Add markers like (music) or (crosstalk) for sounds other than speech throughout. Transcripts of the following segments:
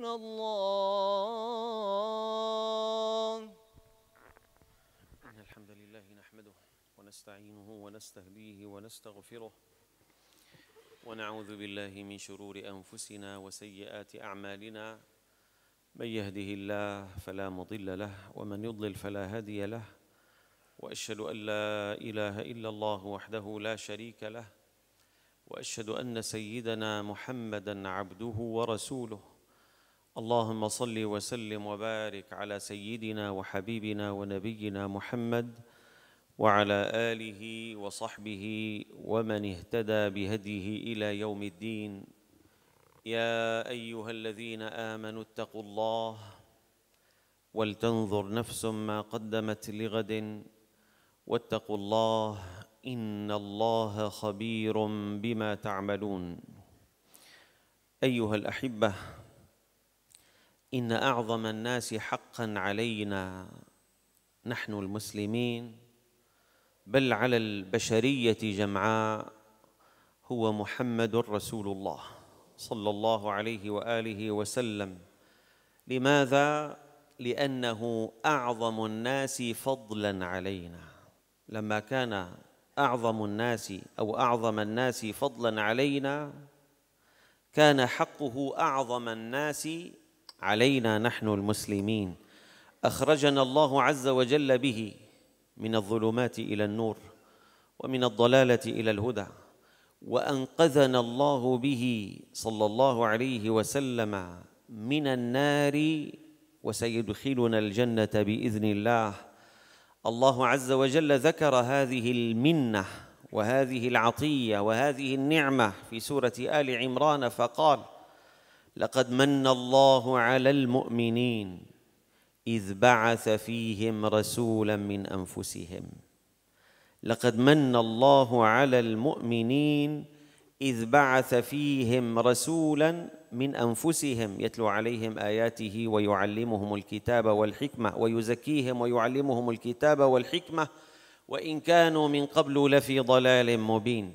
من الله إن الحمد لله نحمده ونستعينه ونستهديه ونستغفره ونعوذ بالله من شرور أنفسنا وسيئات أعمالنا من يهده الله فلا مضل له ومن يضلل فلا هادي له وأشهد أن لا إله إلا الله وحده لا شريك له واشهد ان سيدنا محمدا عبده ورسوله اللهم صل وسلم وبارك على سيدنا وحبيبنا ونبينا محمد وعلى اله وصحبه ومن اهتدى بهديه الى يوم الدين يا ايها الذين امنوا اتقوا الله ولتنظر نفس ما قدمت لغد واتقوا الله ان الله خبير بما تعملون ايها الاحبه ان اعظم الناس حقا علينا نحن المسلمين بل على البشريه جمعاء هو محمد رسول الله صلى الله عليه واله وسلم لماذا لانه اعظم الناس فضلا علينا لما كان اعظم الناس او اعظم الناس فضلا علينا كان حقه اعظم الناس علينا نحن المسلمين اخرجنا الله عز وجل به من الظلمات الى النور ومن الضلاله الى الهدى وانقذنا الله به صلى الله عليه وسلم من النار وسيدخلنا الجنه باذن الله الله عز وجل ذكر هذه المنه وهذه العطيه وهذه النعمه في سوره ال عمران فقال لقد من الله على المؤمنين اذ بعث فيهم رسولا من انفسهم لقد من الله على المؤمنين اذ بعث فيهم رسولا من انفسهم يتلو عليهم اياته ويعلمهم الكتاب والحكمه ويزكيهم ويعلمهم الكتاب والحكمه وان كانوا من قبل لفي ضلال مبين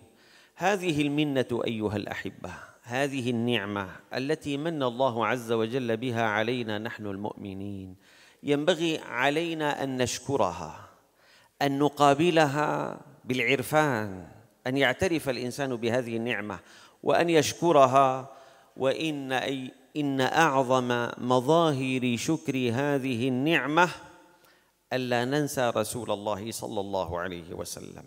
هذه المنه ايها الاحبه هذه النعمه التي من الله عز وجل بها علينا نحن المؤمنين ينبغي علينا ان نشكرها ان نقابلها بالعرفان ان يعترف الانسان بهذه النعمه وان يشكرها وان أي ان اعظم مظاهر شكر هذه النعمه الا ننسى رسول الله صلى الله عليه وسلم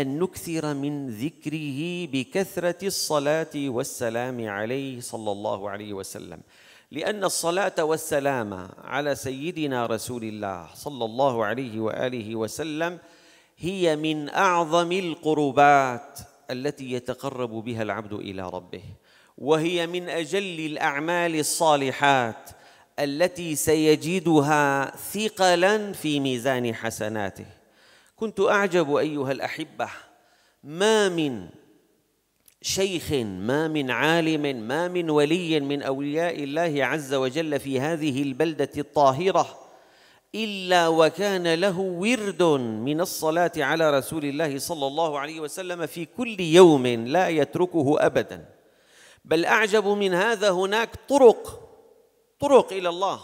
أن نكثر من ذكره بكثرة الصلاة والسلام عليه صلى الله عليه وسلم لأن الصلاة والسلام على سيدنا رسول الله صلى الله عليه وآله وسلم هي من أعظم القربات التي يتقرب بها العبد إلى ربه وهي من أجل الأعمال الصالحات التي سيجدها ثقلا في ميزان حسناته كنت أعجب أيها الأحبة ما من شيخ ما من عالم ما من ولي من أولياء الله عز وجل في هذه البلدة الطاهرة إلا وكان له ورد من الصلاة على رسول الله صلى الله عليه وسلم في كل يوم لا يتركه أبدا بل أعجب من هذا هناك طرق طرق إلى الله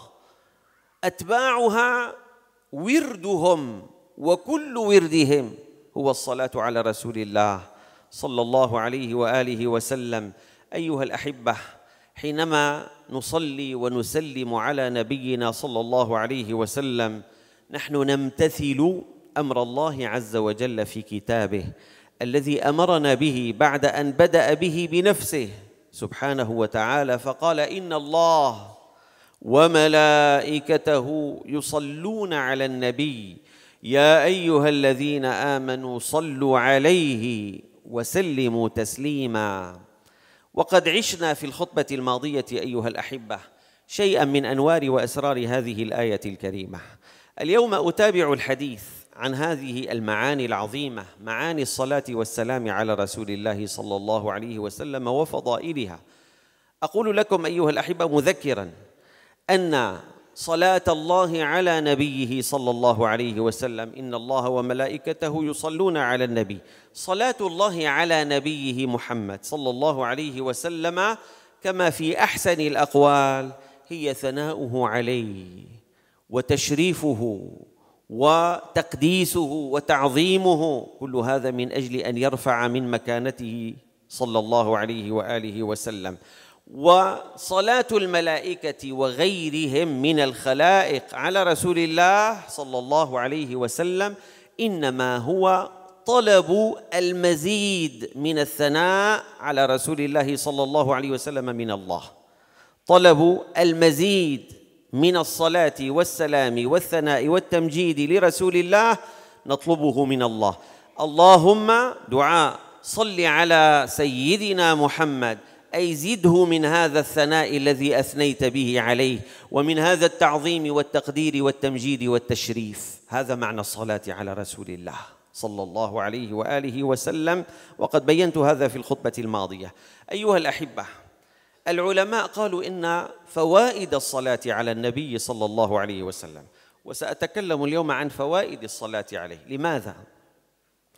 أتباعها وردهم وكل وردهم هو الصلاة على رسول الله صلى الله عليه وآله وسلم أيها الأحبة حينما نصلي ونسلم على نبينا صلى الله عليه وسلم نحن نمتثل امر الله عز وجل في كتابه الذي امرنا به بعد ان بدا به بنفسه سبحانه وتعالى فقال ان الله وملائكته يصلون على النبي يا ايها الذين امنوا صلوا عليه وسلموا تسليما وقد عشنا في الخطبه الماضيه ايها الاحبه شيئا من انوار واسرار هذه الايه الكريمه اليوم اتابع الحديث عن هذه المعاني العظيمه معاني الصلاه والسلام على رسول الله صلى الله عليه وسلم وفضائلها اقول لكم ايها الاحبه مذكرا ان صلاه الله على نبيه صلى الله عليه وسلم ان الله وملائكته يصلون على النبي صلاه الله على نبيه محمد صلى الله عليه وسلم كما في احسن الاقوال هي ثناؤه عليه وتشريفه وتقديسه وتعظيمه كل هذا من اجل ان يرفع من مكانته صلى الله عليه واله وسلم وصلاة الملائكة وغيرهم من الخلائق على رسول الله صلى الله عليه وسلم إنما هو طلب المزيد من الثناء على رسول الله صلى الله عليه وسلم من الله طلب المزيد من الصلاة والسلام والثناء والتمجيد لرسول الله نطلبه من الله اللهم دعاء صل على سيدنا محمد أي زده من هذا الثناء الذي أثنيت به عليه ومن هذا التعظيم والتقدير والتمجيد والتشريف هذا معنى الصلاة على رسول الله صلى الله عليه وآله وسلم وقد بينت هذا في الخطبة الماضية أيها الأحبة العلماء قالوا إن فوائد الصلاة على النبي صلى الله عليه وسلم وسأتكلم اليوم عن فوائد الصلاة عليه لماذا؟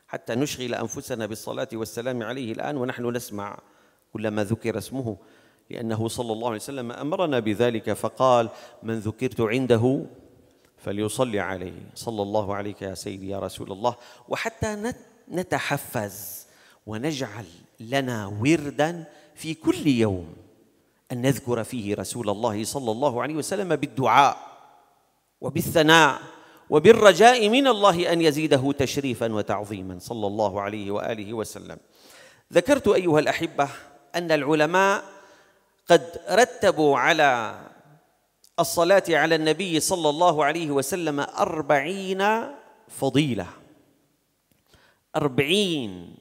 حتى نشغل أنفسنا بالصلاة والسلام عليه الآن ونحن نسمع كلما ذكر اسمه لأنه صلى الله عليه وسلم أمرنا بذلك فقال من ذكرت عنده فليصلي عليه صلى الله عليك يا سيدي يا رسول الله وحتى نتحفز ونجعل لنا وردا في كل يوم أن نذكر فيه رسول الله صلى الله عليه وسلم بالدعاء وبالثناء وبالرجاء من الله أن يزيده تشريفا وتعظيما صلى الله عليه وآله وسلم ذكرت أيها الأحبة أن العلماء قد رتبوا على الصلاة على النبي صلى الله عليه وسلم أربعين فضيلة أربعين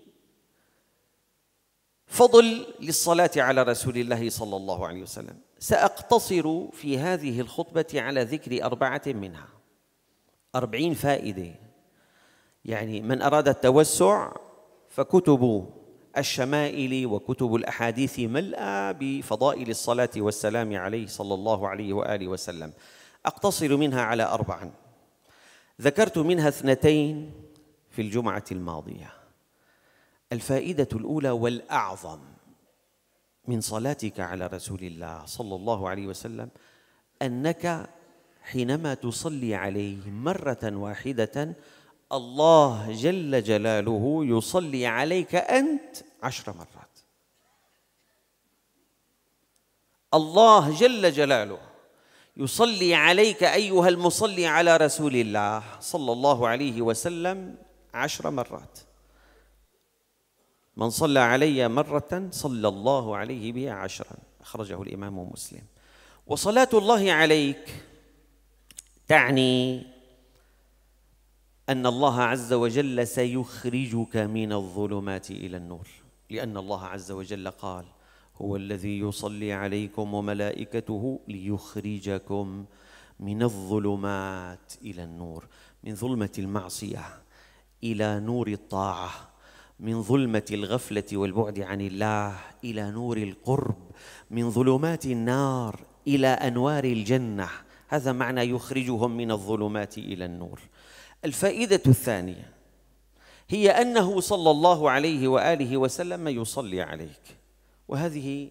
فضل للصلاة على رسول الله صلى الله عليه وسلم سأقتصر في هذه الخطبة على ذكر أربعة منها أربعين فائدة يعني من أراد التوسع فكتبوا الشمائل وكتب الأحاديث ملأى بفضائل الصلاة والسلام عليه صلى الله عليه وآله وسلم أقتصر منها على أربعا ذكرت منها اثنتين في الجمعة الماضية الفائدة الأولى والأعظم من صلاتك على رسول الله صلى الله عليه وسلم أنك حينما تصلي عليه مرة واحدة الله جل جلاله يصلي عليك أنت عشر مرات الله جل جلاله يصلي عليك أيها المصلي على رسول الله صلى الله عليه وسلم عشر مرات من صلى علي مرة صلى الله عليه بها عشرا أخرجه الإمام مسلم وصلاة الله عليك تعني ان الله عز وجل سيخرجك من الظلمات الى النور لان الله عز وجل قال هو الذي يصلي عليكم وملائكته ليخرجكم من الظلمات الى النور من ظلمه المعصيه الى نور الطاعه من ظلمه الغفله والبعد عن الله الى نور القرب من ظلمات النار الى انوار الجنه هذا معنى يخرجهم من الظلمات الى النور الفائدة الثانية هي أنه صلى الله عليه وآله وسلم يصلي عليك وهذه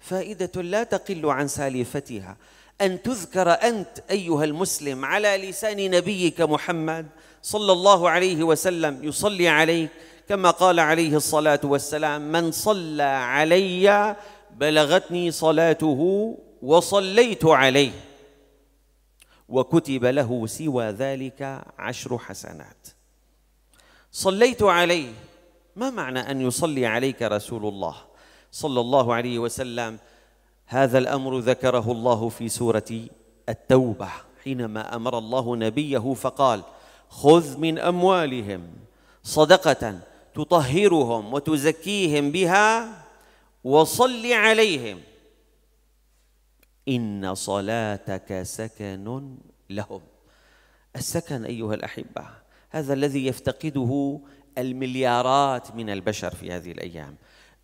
فائدة لا تقل عن سالفتها أن تذكر أنت أيها المسلم على لسان نبيك محمد صلى الله عليه وسلم يصلي عليك كما قال عليه الصلاة والسلام من صلى علي بلغتني صلاته وصليت عليه وكتب له سوى ذلك عشر حسنات صليت عليه ما معنى ان يصلي عليك رسول الله صلى الله عليه وسلم هذا الامر ذكره الله في سوره التوبه حينما امر الله نبيه فقال خذ من اموالهم صدقه تطهرهم وتزكيهم بها وصل عليهم إن صلاتك سكن لهم السكن أيها الأحبة هذا الذي يفتقده المليارات من البشر في هذه الأيام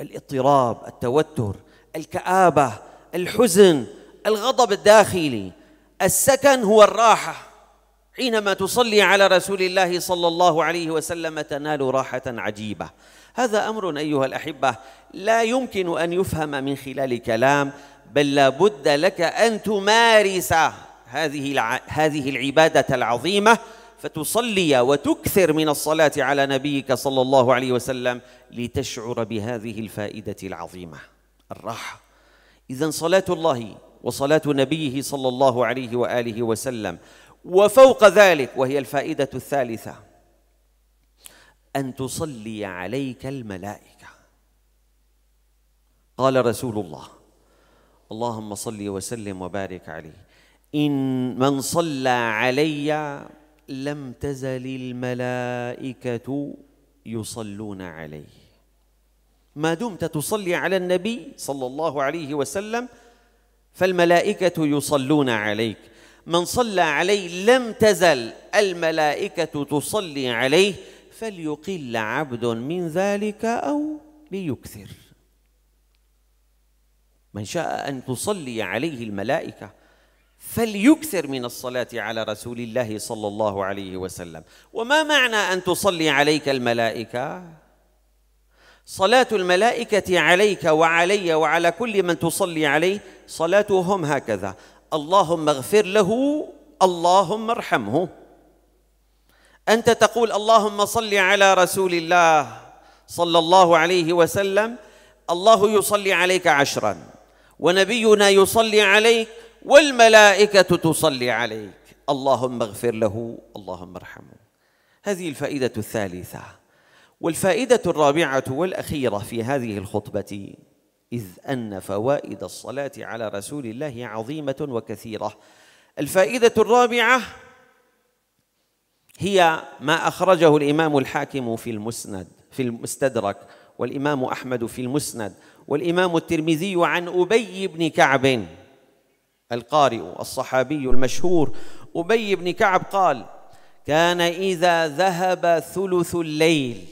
الاضطراب التوتر الكآبة الحزن الغضب الداخلي السكن هو الراحه حينما تصلي على رسول الله صلى الله عليه وسلم تنال راحه عجيبه هذا امر ايها الاحبه لا يمكن ان يفهم من خلال كلام بل لابد لك أن تمارس هذه الع... هذه العبادة العظيمة فتصلي وتكثر من الصلاة على نبيك صلى الله عليه وسلم لتشعر بهذه الفائدة العظيمة الراحة إذا صلاة الله وصلاة نبيه صلى الله عليه وآله وسلم وفوق ذلك وهي الفائدة الثالثة أن تصلي عليك الملائكة قال رسول الله اللهم صل وسلم وبارك عليه إن من صلى علي لم تزل الملائكة يصلون عليه ما دمت تصلي على النبي صلى الله عليه وسلم فالملائكة يصلون عليك من صلى علي لم تزل الملائكة تصلي عليه فليقل عبد من ذلك أو ليكثر من شاء أن تصلي عليه الملائكة فليكثر من الصلاة على رسول الله صلى الله عليه وسلم وما معنى أن تصلي عليك الملائكة؟ صلاة الملائكة عليك وعلي وعلى كل من تصلي عليه صلاتهم هكذا اللهم اغفر له اللهم ارحمه أنت تقول اللهم صل على رسول الله صلى الله عليه وسلم الله يصلي عليك عشراً ونبينا يصلي عليك والملائكة تصلي عليك اللهم اغفر له اللهم ارحمه هذه الفائدة الثالثة والفائدة الرابعة والأخيرة في هذه الخطبة إذ أن فوائد الصلاة على رسول الله عظيمة وكثيرة الفائدة الرابعة هي ما أخرجه الإمام الحاكم في المسند في المستدرك والإمام أحمد في المسند والإمام الترمذي عن أبي بن كعب القارئ الصحابي المشهور أبي بن كعب قال كان إذا ذهب ثلث الليل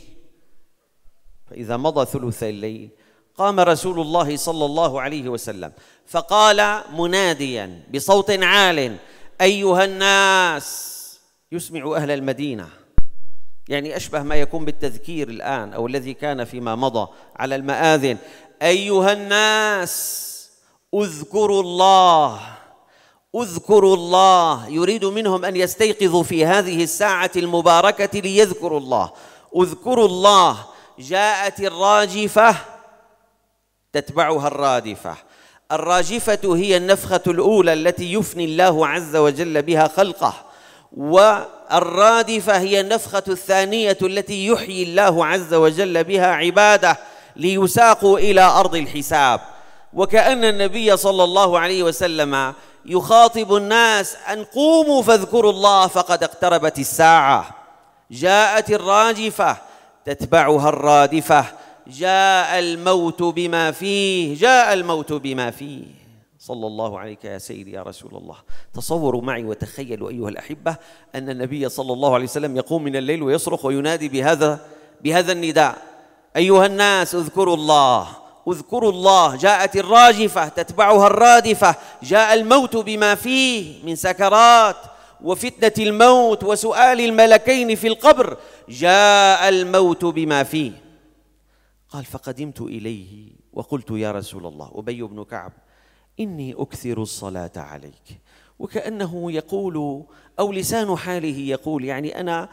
فإذا مضى ثلث الليل قام رسول الله صلى الله عليه وسلم فقال مناديا بصوت عال أيها الناس يسمع أهل المدينة يعني أشبه ما يكون بالتذكير الآن أو الذي كان فيما مضى على المآذن أيها الناس اذكروا الله اذكروا الله يريد منهم أن يستيقظوا في هذه الساعة المباركة ليذكروا الله اذكروا الله جاءت الراجفة تتبعها الرادفة الراجفة هي النفخة الأولى التي يفني الله عز وجل بها خلقه والرادفة هي النفخة الثانية التي يحيي الله عز وجل بها عباده ليساقوا إلى أرض الحساب وكأن النبي صلى الله عليه وسلم يخاطب الناس أن قوموا فاذكروا الله فقد اقتربت الساعة جاءت الراجفة تتبعها الرادفة جاء الموت بما فيه جاء الموت بما فيه صلى الله عليك يا سيدي يا رسول الله تصوروا معي وتخيلوا أيها الأحبة أن النبي صلى الله عليه وسلم يقوم من الليل ويصرخ وينادي بهذا بهذا النداء أيها الناس اذكروا الله اذكروا الله جاءت الراجفة تتبعها الرادفة جاء الموت بما فيه من سكرات وفتنة الموت وسؤال الملكين في القبر جاء الموت بما فيه قال فقدمت إليه وقلت يا رسول الله أبي بن كعب إني أكثر الصلاة عليك وكأنه يقول أو لسان حاله يقول يعني أنا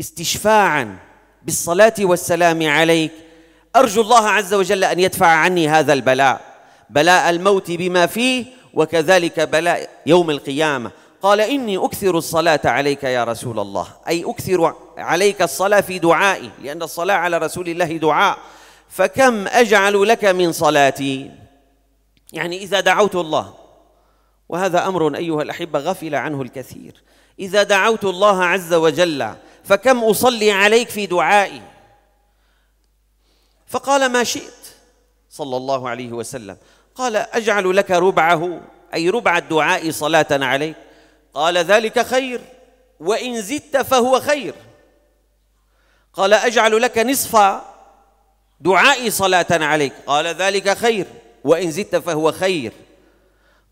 استشفاعا بالصلاة والسلام عليك أرجو الله عز وجل أن يدفع عني هذا البلاء بلاء الموت بما فيه وكذلك بلاء يوم القيامة قال إني أكثر الصلاة عليك يا رسول الله أي أكثر عليك الصلاة في دعائي لأن الصلاة على رسول الله دعاء فكم أجعل لك من صلاتي يعني إذا دعوت الله وهذا أمر أيها الأحبة غفل عنه الكثير إذا دعوت الله عز وجل فكم أصلي عليك في دعائي فقال ما شئت صلى الله عليه وسلم قال أجعل لك ربعه أي ربع الدعاء صلاة عليك قال ذلك خير وإن زدت فهو خير قال أجعل لك نصف دعائي صلاة عليك قال ذلك خير وإن زدت فهو خير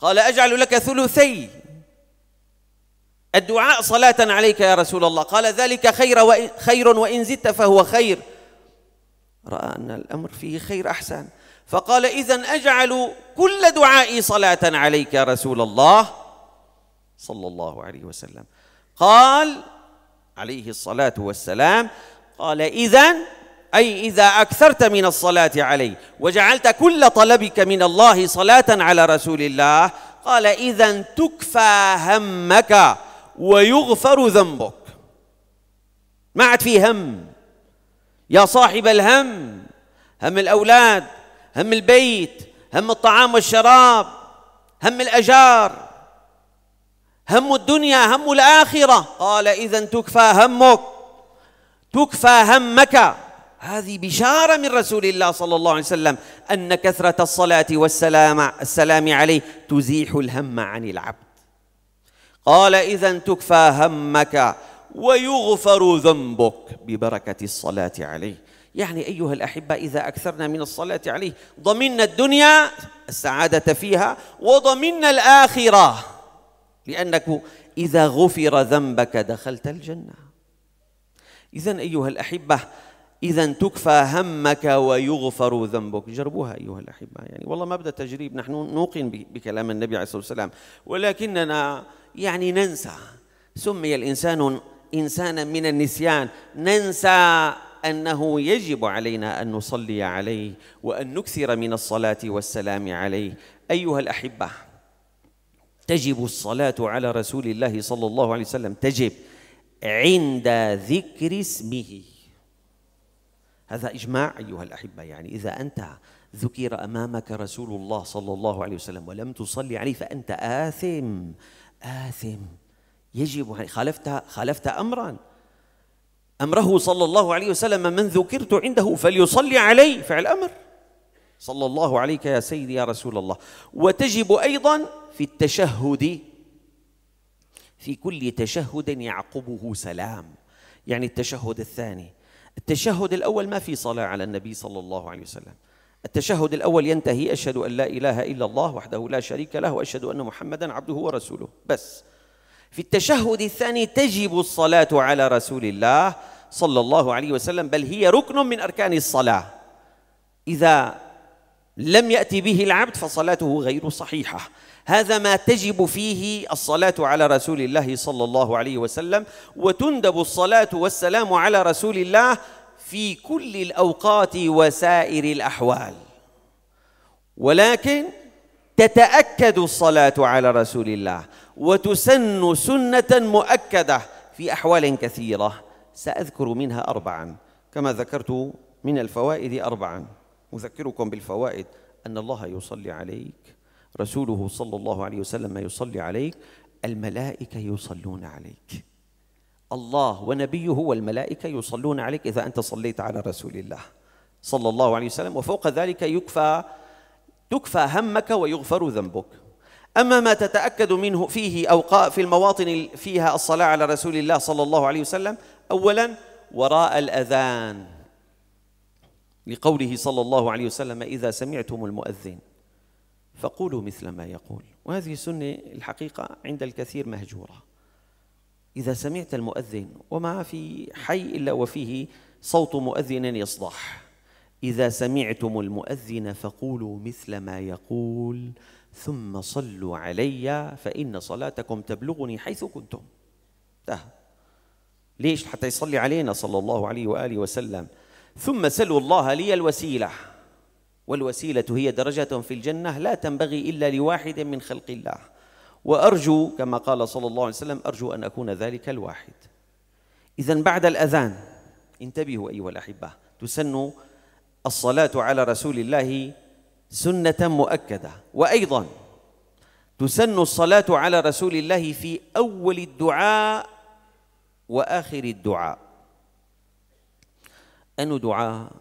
قال أجعل لك ثلثي الدعاء صلاة عليك يا رسول الله قال ذلك خير وإن خير وإن زدت فهو خير رأى أن الأمر فيه خير أحسن فقال إذا أجعل كل دعائي صلاة عليك يا رسول الله صلى الله عليه وسلم قال عليه الصلاة والسلام قال إذا أي إذا أكثرت من الصلاة عليه وجعلت كل طلبك من الله صلاة على رسول الله قال إذا تكفى همك ويغفر ذنبك ما عاد في هم يا صاحب الهم هم الأولاد هم البيت هم الطعام والشراب هم الأجار هم الدنيا هم الآخرة قال إذا تكفى همك تكفى همك هذه بشارة من رسول الله صلى الله عليه وسلم أن كثرة الصلاة والسلام السلام عليه تزيح الهم عن العبد قال إذا تكفى همك ويغفر ذنبك ببركة الصلاة عليه يعني أيها الأحبة إذا أكثرنا من الصلاة عليه ضمننا الدنيا السعادة فيها وضمننا الآخرة لأنك إذا غفر ذنبك دخلت الجنة إذا أيها الأحبة إذا تكفى همك ويغفر ذنبك جربوها أيها الأحبة يعني والله مبدأ تجريب نحن نوقن بكلام النبي عليه الصلاة والسلام ولكننا يعني ننسى سمي الإنسان إنسانا من النسيان ننسى أنه يجب علينا أن نصلي عليه وأن نكثر من الصلاة والسلام عليه أيها الأحبة تجب الصلاة على رسول الله صلى الله عليه وسلم تجب عند ذكر اسمه هذا إجماع أيها الأحبة يعني إذا أنت ذكر أمامك رسول الله صلى الله عليه وسلم ولم تصلي عليه فأنت آثم آثم يجب خالفت خالفت أمرا أمره صلى الله عليه وسلم من ذكرت عنده فليصلي علي فعل أمر صلى الله عليك يا سيدي يا رسول الله وتجب أيضا في التشهد في كل تشهد يعقبه سلام يعني التشهد الثاني التشهد الأول ما في صلاة على النبي صلى الله عليه وسلم التشهد الأول ينتهي أشهد أن لا إله إلا الله وحده لا شريك له وأشهد أن محمدا عبده ورسوله بس في التشهد الثاني تجب الصلاة على رسول الله صلى الله عليه وسلم بل هي ركن من أركان الصلاة إذا لم يأتي به العبد فصلاته غير صحيحة هذا ما تجب فيه الصلاة على رسول الله صلى الله عليه وسلم وتندب الصلاة والسلام على رسول الله في كل الأوقات وسائر الأحوال ولكن تتأكد الصلاة على رسول الله وتسن سنة مؤكدة في أحوال كثيرة سأذكر منها أربعا كما ذكرت من الفوائد أربعا أذكركم بالفوائد أن الله يصلي عليك رسوله صلى الله عليه وسلم يصلي عليك الملائكة يصلون عليك الله ونبيه والملائكة يصلون عليك إذا أنت صليت على رسول الله صلى الله عليه وسلم وفوق ذلك يكفى تكفى همك ويغفر ذنبك أما ما تتأكد منه فيه أو في المواطن فيها الصلاة على رسول الله صلى الله عليه وسلم أولا وراء الأذان لقوله صلى الله عليه وسلم إذا سمعتم المؤذن فقولوا مثل ما يقول وهذه السنة الحقيقة عند الكثير مهجورة إذا سمعت المؤذن وما في حي إلا وفيه صوت مؤذن يصدح إذا سمعتم المؤذن فقولوا مثل ما يقول ثم صلوا علي فإن صلاتكم تبلغني حيث كنتم انتهى ليش حتى يصلي علينا صلى الله عليه وآله وسلم ثم سلوا الله لي الوسيله والوسيلة هي درجة في الجنة لا تنبغي إلا لواحد من خلق الله وأرجو كما قال صلى الله عليه وسلم أرجو أن أكون ذلك الواحد إذا بعد الأذان انتبهوا أيها الأحبة تسن الصلاة على رسول الله سنة مؤكدة وأيضا تسن الصلاة على رسول الله في أول الدعاء وآخر الدعاء أن دعاء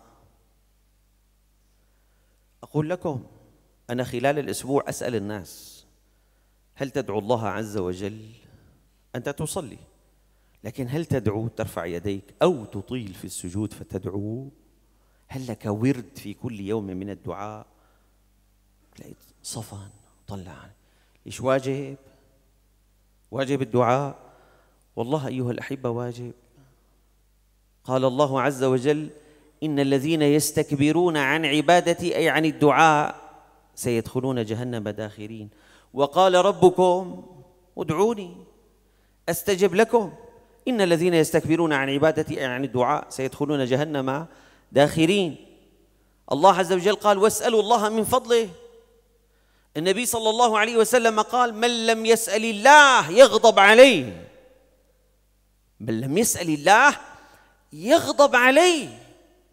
أقول لكم أنا خلال الأسبوع أسأل الناس هل تدعو الله عز وجل أنت تصلي لكن هل تدعو ترفع يديك أو تطيل في السجود فتدعو هل لك ورد في كل يوم من الدعاء تلاقي صفن طلع ايش واجب واجب الدعاء والله ايها الاحبه واجب قال الله عز وجل إن الذين يستكبرون عن عبادتي أي عن الدعاء سيدخلون جهنم داخرين وقال ربكم ادعوني أستجب لكم إن الذين يستكبرون عن عبادتي أي عن الدعاء سيدخلون جهنم داخرين الله عز وجل قال واسألوا الله من فضله النبي صلى الله عليه وسلم قال من لم يسأل الله يغضب عليه من لم يسأل الله يغضب عليه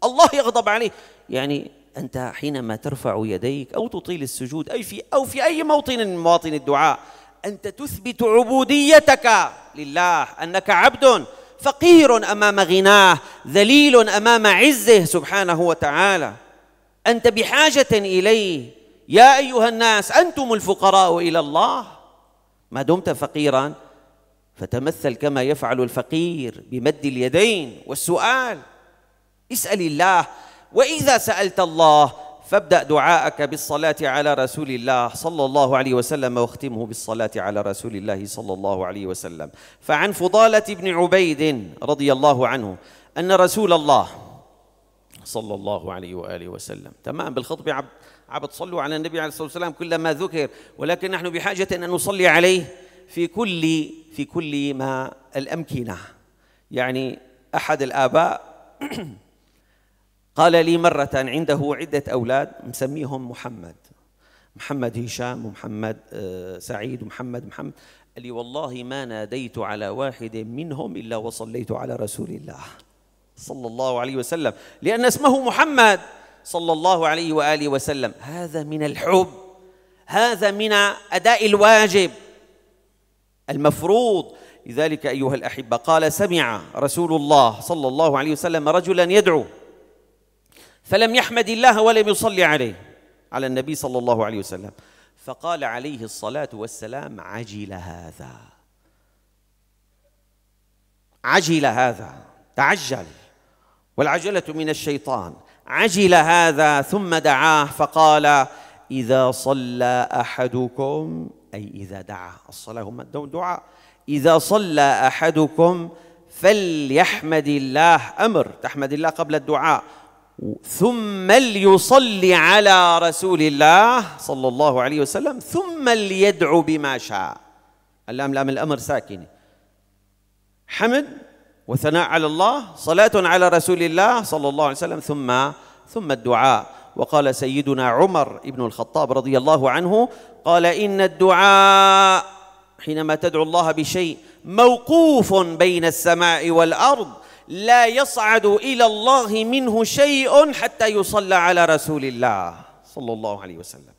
الله يغضب عليه يعني أنت حينما ترفع يديك أو تطيل السجود أي في أو في أي موطن من مواطن الدعاء أنت تثبت عبوديتك لله أنك عبد فقير أمام غناه ذليل أمام عزه سبحانه وتعالى أنت بحاجة إليه يا أيها الناس أنتم الفقراء إلى الله ما دمت فقيرا فتمثل كما يفعل الفقير بمد اليدين والسؤال اسال الله واذا سالت الله فابدا دعاءك بالصلاه على رسول الله صلى الله عليه وسلم واختمه بالصلاه على رسول الله صلى الله عليه وسلم فعن فضاله بن عبيد رضي الله عنه ان رسول الله صلى الله عليه واله وسلم تمام بالخطبه عبد عبد صلوا على النبي عليه الصلاه والسلام كلما ذكر ولكن نحن بحاجه ان نصلي عليه في كل في كل ما الامكنه يعني احد الاباء (clears throat) قال لي مرة عنده عدة أولاد مسميهم محمد محمد هشام ومحمد آه، سعيد ومحمد محمد قال لي والله ما ناديت على واحد منهم إلا وصليت على رسول الله صلى الله عليه وسلم لأن اسمه محمد صلى الله عليه وآله وسلم هذا من الحب هذا من أداء الواجب المفروض لذلك أيها الأحبة قال سمع رسول الله صلى الله عليه وسلم رجلا يدعو فلم يحمد الله ولم يصلي عليه على النبي صلى الله عليه وسلم فقال عليه الصلاة والسلام عجل هذا عجل هذا تعجل والعجلة من الشيطان عجل هذا ثم دعاه فقال إذا صلى أحدكم أي إذا دعا الصلاة هم دعاء إذا صلى أحدكم فليحمد الله أمر تحمد الله قبل الدعاء ثم ليصلي على رسول الله صلى الله عليه وسلم ثم ليدعو بما شاء اللام لام الأمر ساكنة حمد وثناء على الله صلاة على رسول الله صلى الله عليه وسلم ثم ثم الدعاء وقال سيدنا عمر بن الخطاب رضي الله عنه قال إن الدعاء حينما تدعو الله بشيء موقوف بين السماء والأرض لا يصعد إلى الله منه شيء حتى يصلى على رسول الله صلى الله عليه وسلم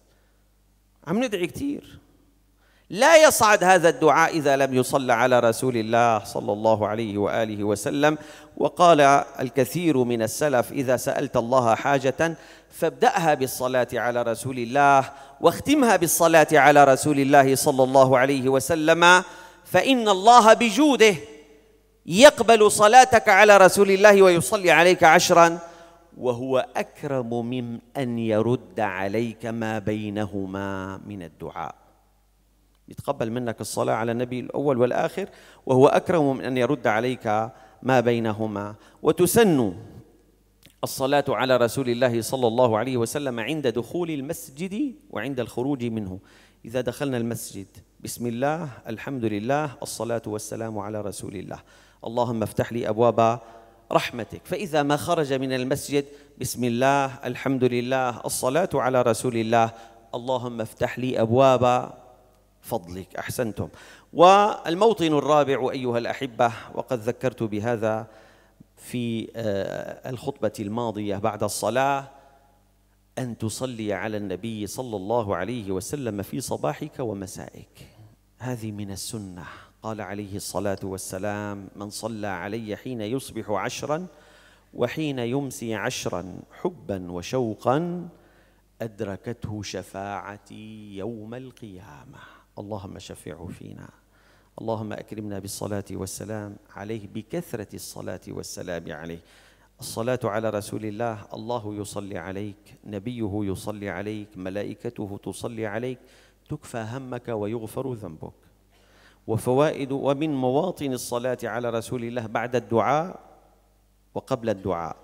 عم ندعي كثير لا يصعد هذا الدعاء إذا لم يصلى على رسول الله صلى الله عليه وآله وسلم وقال الكثير من السلف إذا سألت الله حاجة فابدأها بالصلاة على رسول الله واختمها بالصلاة على رسول الله صلى الله عليه وسلم فإن الله بجوده يقبل صلاتك على رسول الله ويصلي عليك عشرا وهو اكرم من ان يرد عليك ما بينهما من الدعاء يتقبل منك الصلاه على النبي الاول والاخر وهو اكرم من ان يرد عليك ما بينهما وتسن الصلاة على رسول الله صلى الله عليه وسلم عند دخول المسجد وعند الخروج منه إذا دخلنا المسجد بسم الله الحمد لله الصلاة والسلام على رسول الله اللهم افتح لي أبواب رحمتك فإذا ما خرج من المسجد بسم الله الحمد لله الصلاة على رسول الله اللهم افتح لي أبواب فضلك أحسنتم والموطن الرابع أيها الأحبة وقد ذكرت بهذا في آه، الخطبة الماضية بعد الصلاة أن تصلي على النبي صلى الله عليه وسلم في صباحك ومسائك هذه من السنه قال عليه الصلاة والسلام من صلى علي حين يصبح عشرا وحين يمسي عشرا حبا وشوقا أدركته شفاعتي يوم القيامة اللهم شفعه فينا اللهم أكرمنا بالصلاة والسلام عليه بكثرة الصلاة والسلام عليه الصلاة على رسول الله الله يصلي عليك نبيه يصلي عليك ملائكته تصلي عليك تكفى همك ويغفر ذنبك وفوائد ومن مواطن الصلاة على رسول الله بعد الدعاء وقبل الدعاء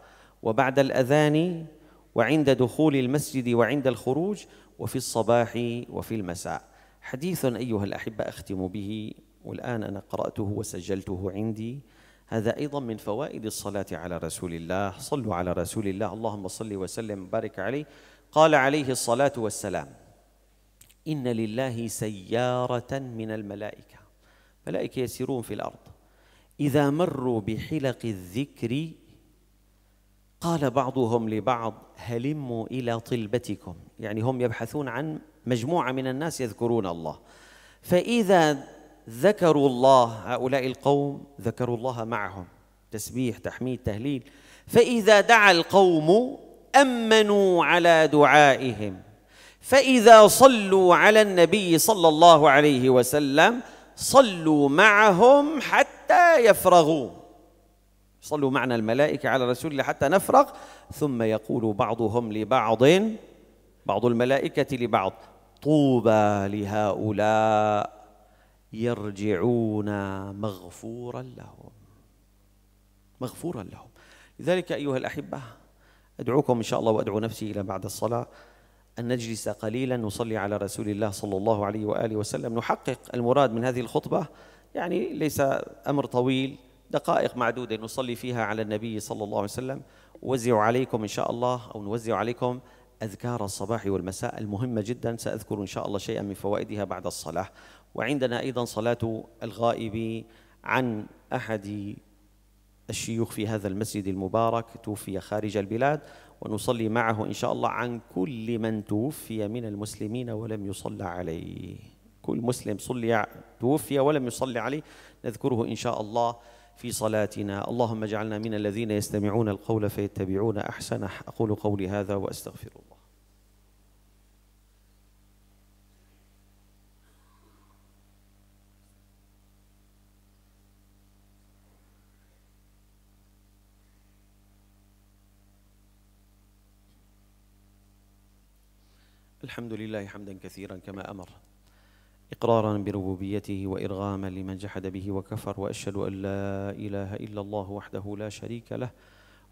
وبعد الأذان وعند دخول المسجد وعند الخروج وفي الصباح وفي المساء حديث أيها الأحبة أختم به والآن أنا قرأته وسجلته عندي هذا أيضا من فوائد الصلاة على رسول الله صلوا على رسول الله اللهم صل وسلم وبارك عليه قال عليه الصلاة والسلام إن لله سيارة من الملائكة الملائكة يسيرون في الأرض إذا مروا بحلق الذكر قال بعضهم لبعض هلموا إلى طلبتكم يعني هم يبحثون عن مجموعة من الناس يذكرون الله فإذا ذكروا الله هؤلاء القوم ذكروا الله معهم تسبيح تحميد تهليل فإذا دعا القوم أمنوا على دعائهم فإذا صلوا على النبي صلى الله عليه وسلم صلوا معهم حتى يفرغوا صلوا معنا الملائكة على رسول الله حتى نفرغ ثم يقول بعضهم لبعض بعض الملائكة لبعض طوبى لهؤلاء يرجعون مغفورا لهم مغفورا لهم لذلك أيها الأحبة أدعوكم إن شاء الله وأدعو نفسي إلى بعد الصلاة أن نجلس قليلا نصلي على رسول الله صلى الله عليه وآله وسلم نحقق المراد من هذه الخطبة يعني ليس أمر طويل دقائق معدودة نصلي فيها على النبي صلى الله عليه وسلم وزع عليكم إن شاء الله أو نوزع عليكم أذكار الصباح والمساء المهمة جدا سأذكر إن شاء الله شيئا من فوائدها بعد الصلاة وعندنا أيضا صلاة الغائب عن أحد الشيوخ في هذا المسجد المبارك توفي خارج البلاد ونصلي معه إن شاء الله عن كل من توفي من المسلمين ولم يصلى عليه كل مسلم صلي توفي ولم يصلي عليه نذكره إن شاء الله في صلاتنا اللهم اجعلنا من الذين يستمعون القول فيتبعون أحسن أقول قولي هذا وأستغفر الله الحمد لله حمدا كثيرا كما أمر إقرارا بربوبيته وإرغاما لمن جحد به وكفر وأشهد أن لا إله إلا الله وحده لا شريك له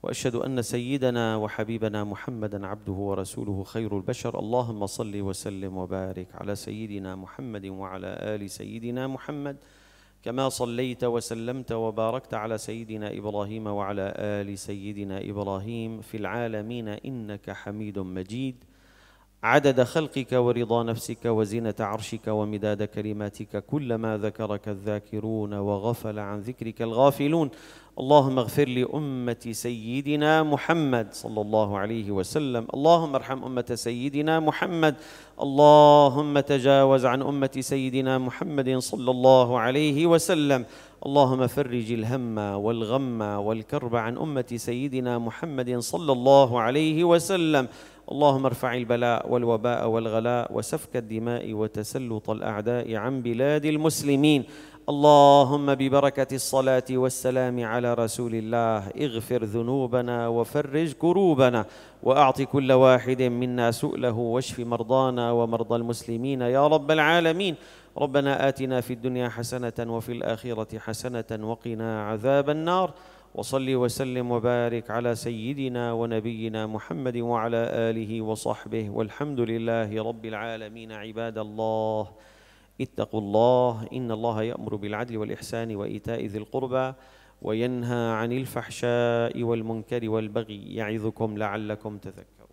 وأشهد أن سيدنا وحبيبنا محمدا عبده ورسوله خير البشر اللهم صل وسلم وبارك على سيدنا محمد وعلى آل سيدنا محمد كما صليت وسلمت وباركت على سيدنا إبراهيم وعلى آل سيدنا إبراهيم في العالمين إنك حميد مجيد عدد خلقك ورضا نفسك وزينة عرشك ومداد كلماتك كلما ذكرك الذاكرون وغفل عن ذكرك الغافلون اللهم اغفر لأمة سيدنا محمد صلى الله عليه وسلم اللهم ارحم أمة سيدنا محمد اللهم تجاوز عن أمة سيدنا محمد صلى الله عليه وسلم اللهم فرج الهم والغم والكرب عن أمة سيدنا محمد صلى الله عليه وسلم اللهم ارفع البلاء والوباء والغلاء وسفك الدماء وتسلط الاعداء عن بلاد المسلمين اللهم ببركه الصلاه والسلام على رسول الله اغفر ذنوبنا وفرج كروبنا واعط كل واحد منا سؤله واشف مرضانا ومرضى المسلمين يا رب العالمين ربنا اتنا في الدنيا حسنه وفي الاخره حسنه وقنا عذاب النار وصل وسلم وبارك على سيدنا ونبينا محمد وعلى آله وصحبه والحمد لله رب العالمين عباد الله اتقوا الله إن الله يأمر بالعدل والإحسان وإيتاء ذي القربى وينهى عن الفحشاء والمنكر والبغي يعظكم لعلكم تذكرون